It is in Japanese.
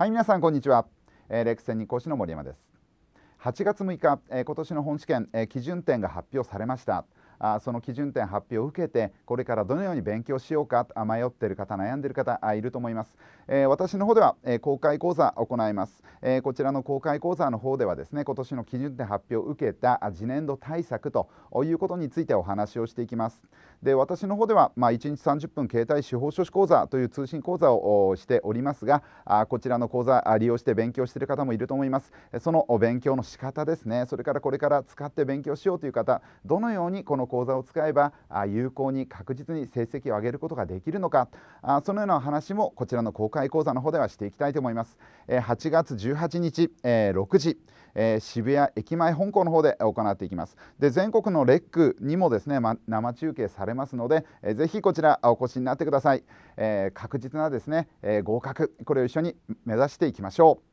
はい皆さんこんにちは、えー、レックス日光市の森山です8月6日、えー、今年の本試験、えー、基準点が発表されましたあその基準点発表を受けてこれからどのように勉強しようか迷っている方悩んでいる方いると思います、えー、私の方では、えー、公開講座を行います、えー、こちらの公開講座の方ではですね今年の基準点発表を受けた次年度対策ということについてお話をしていきますで私の方では、まあ、1日30分携帯司法書士講座という通信講座をしておりますがあこちらの講座利用して勉強している方もいると思いますその勉強の仕方ですねそれからこれから使って勉強しようという方どのようにこの講座を使えば有効に確実に成績を上げることができるのかそのような話もこちらの公開講座の方ではしていきたいと思います8月18日6時渋谷駅前本校の方で行っていきますで全国のレックにもですね、ま、生中継されますのでぜひこちらお越しになってください確実なですね合格これを一緒に目指していきましょう